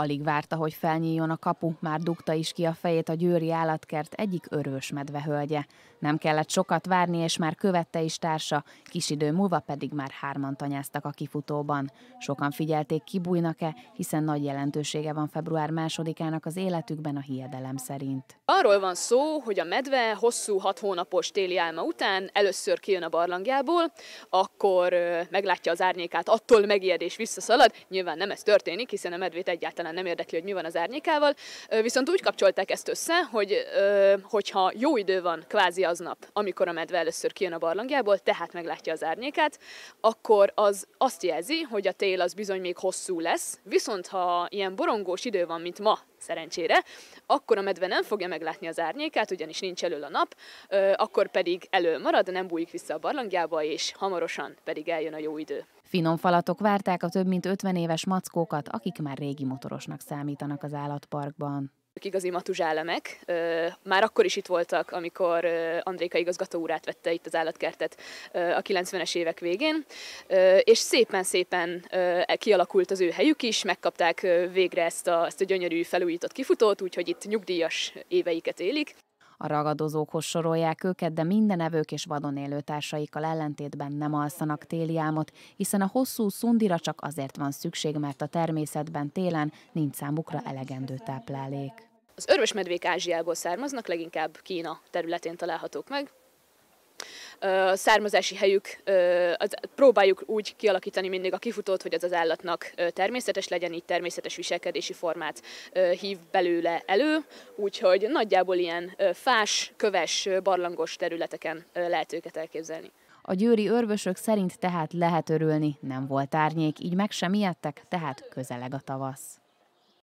Alig várta, hogy felnyíljon a kapu, már dugta is ki a fejét a győri állatkert egyik örös medvehölgye. Nem kellett sokat várni, és már követte is társa, kis idő múlva pedig már hárman tanyáztak a kifutóban. Sokan figyelték, kibújnak-e, hiszen nagy jelentősége van február másodikának az életükben a hiedelem szerint. Arról van szó, hogy a medve hosszú hat hónapos téli álma után először kijön a barlangjából, akkor meglátja az árnyékát, attól megijed és visszaszalad. Nyilván nem ez történik, hiszen a medvét egyáltalán egyáltalán nem érdekli, hogy mi van az árnyékával, viszont úgy kapcsolták ezt össze, hogy hogyha jó idő van kvázi aznap, amikor a medve először kijön a barlangjából, tehát meglátja az árnyékát, akkor az azt jelzi, hogy a tél az bizony még hosszú lesz, viszont ha ilyen borongós idő van, mint ma, szerencsére, akkor a medve nem fogja meglátni az árnyékát, ugyanis nincs elől a nap, akkor pedig elől marad, nem bújik vissza a barlangjába, és hamarosan pedig eljön a jó idő. Finom falatok várták a több mint 50 éves mackókat, akik már régi motorosnak számítanak az állatparkban. Ők igazi matuzsállemek. Már akkor is itt voltak, amikor Andréka igazgató úr átvette itt az állatkertet a 90-es évek végén, és szépen-szépen kialakult az ő helyük is, megkapták végre ezt a, ezt a gyönyörű felújított kifutót, úgyhogy itt nyugdíjas éveiket élik. A ragadozókhoz sorolják őket, de minden evők és vadon élő társaikkal ellentétben nem alszanak téli álmot, hiszen a hosszú szundira csak azért van szükség, mert a természetben télen nincs számukra elegendő táplálék. Az örvös medvék Ázsiából származnak, leginkább Kína területén találhatók meg, származási helyük, az, próbáljuk úgy kialakítani mindig a kifutót, hogy az az állatnak természetes legyen, így természetes viselkedési formát hív belőle elő, úgyhogy nagyjából ilyen fás, köves, barlangos területeken lehet őket elképzelni. A győri örvösök szerint tehát lehet örülni, nem volt árnyék, így meg sem ijedtek, tehát közeleg a tavasz.